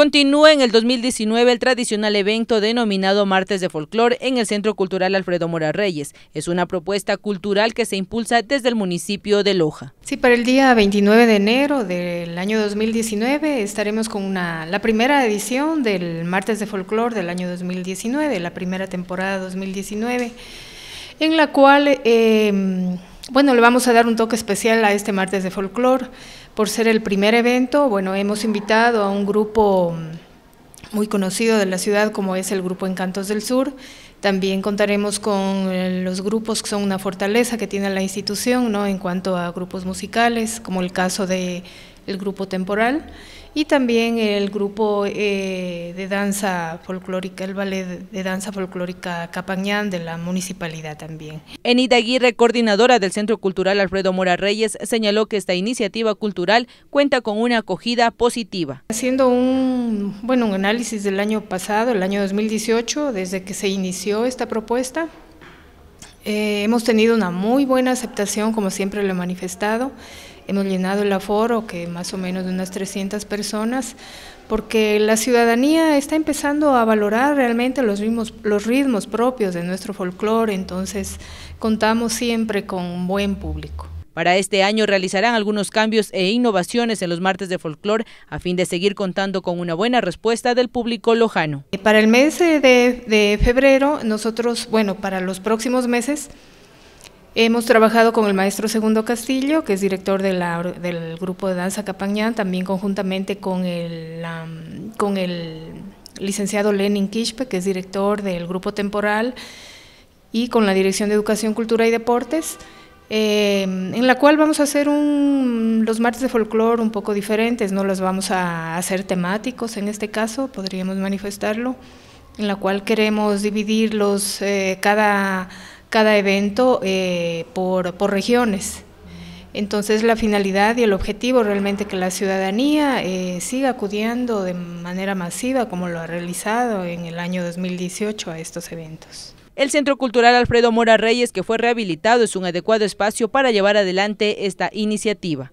Continúa en el 2019 el tradicional evento denominado Martes de Folclor en el Centro Cultural Alfredo Mora Reyes. Es una propuesta cultural que se impulsa desde el municipio de Loja. Sí, para el día 29 de enero del año 2019 estaremos con la primera edición del Martes de Folclor del año 2019, la primera temporada 2019, en la cual... Em, bueno, le vamos a dar un toque especial a este martes de Folclor, por ser el primer evento, bueno, hemos invitado a un grupo muy conocido de la ciudad como es el Grupo Encantos del Sur, también contaremos con eh, los grupos que son una fortaleza que tiene la institución ¿no? en cuanto a grupos musicales, como el caso del grupo temporal y también el grupo eh, de danza folclórica, el ballet de danza folclórica Capañán de la municipalidad también. Enida Aguirre, coordinadora del Centro Cultural Alfredo Mora Reyes, señaló que esta iniciativa cultural cuenta con una acogida positiva. Haciendo un, bueno, un análisis del año pasado, el año 2018, desde que se inició esta propuesta. Eh, hemos tenido una muy buena aceptación, como siempre lo he manifestado. Hemos llenado el aforo, que más o menos de unas 300 personas, porque la ciudadanía está empezando a valorar realmente los, los ritmos propios de nuestro folclore, entonces contamos siempre con un buen público. Para este año realizarán algunos cambios e innovaciones en los martes de folclore a fin de seguir contando con una buena respuesta del público lojano. Eh, para el mes de, febrero, nosotros, bueno, para los próximos meses, Hemos trabajado con el maestro Segundo Castillo, que es director del grupo de danza Capañán, también conjuntamente con el, con el licenciado Lenin Kishpe, que es director del grupo temporal, y con la Dirección de Educación, Cultura y Deportes. Eh, en la cual vamos a hacer los martes de folclore un poco diferentes, no los vamos a hacer temáticos en este caso, podríamos manifestarlo, en la cual queremos dividirlos eh, cada, evento eh, por, por, regiones. Entonces la finalidad y el objetivo realmente que la ciudadanía eh, siga acudiendo de manera masiva como lo ha realizado en el año 2018 a estos eventos. El Centro Cultural Alfredo Mora Reyes, que fue rehabilitado, es un adecuado espacio para llevar adelante esta iniciativa.